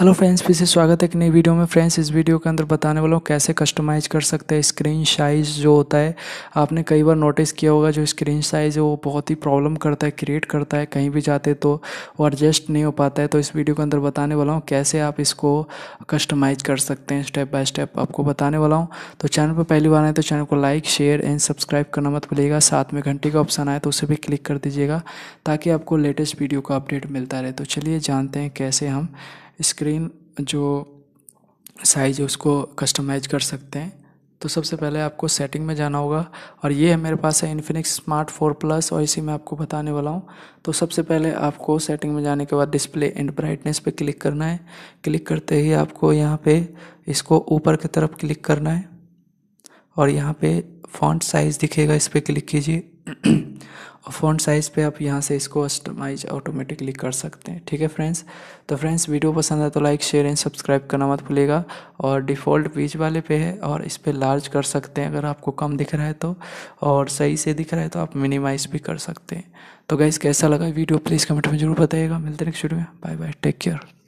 hello friends फिर से स्वागत है एक नई वीडियो में फ्रेंड्स इस वीडियो के अंदर बताने वाला हूँ कैसे कस्टमाइज़ कर सकते हैं स्क्रीन साइज़ जो होता है आपने कई बार नोटिस किया होगा जो स्क्रीन साइज़ है वो बहुत ही प्रॉब्लम करता है क्रिएट करता है कहीं भी जाते तो वो एडजस्ट नहीं हो पाता है तो इस वीडियो के अंदर बताने वाला हूँ कैसे आप इसको कस्टमाइज़ कर सकते हैं स्टेप बाय स्टेप आपको बताने वाला हूँ तो चैनल पर पहली बार आए तो चैनल को लाइक शेयर एंड सब्सक्राइब करना मत भूलिएगा साथ में घंटे का ऑप्शन आए तो उसे भी क्लिक कर दीजिएगा ताकि आपको लेटेस्ट वीडियो का अपडेट मिलता रहे तो चलिए जानते हैं कैसे हम स्क्रीन जो साइज है उसको कस्टमाइज कर सकते हैं तो सबसे पहले आपको सेटिंग में जाना होगा और ये है मेरे पास है इन्फिनिक्स स्मार्ट फोर प्लस और इसी मैं आपको बताने वाला हूँ तो सबसे पहले आपको सेटिंग में जाने के बाद डिस्प्ले एंड ब्राइटनेस पे क्लिक करना है क्लिक करते ही आपको यहाँ पे इसको ऊपर की तरफ क्लिक करना है और यहाँ पे फॉन्ट साइज़ दिखेगा इस पर क्लिक कीजिए और फोन साइज़ पे आप यहाँ से इसको कस्टमाइज ऑटोमेटिकली कर सकते हैं ठीक है फ्रेंड्स तो फ्रेंड्स वीडियो पसंद आए तो लाइक शेयर एंड सब्सक्राइब करना मत भूलिएगा और डिफ़ॉल्ट बीच वाले पे है और इस पर लार्ज कर सकते हैं अगर आपको कम दिख रहा है तो और सही से दिख रहा है तो आप मिनिमाइज भी कर सकते हैं तो गाइज़ कैसा लगा वीडियो प्लीज़ कमेंट में जरूर बताइएगा मिलते नेक्स्ट वीडियो में बाय बाय टेक केयर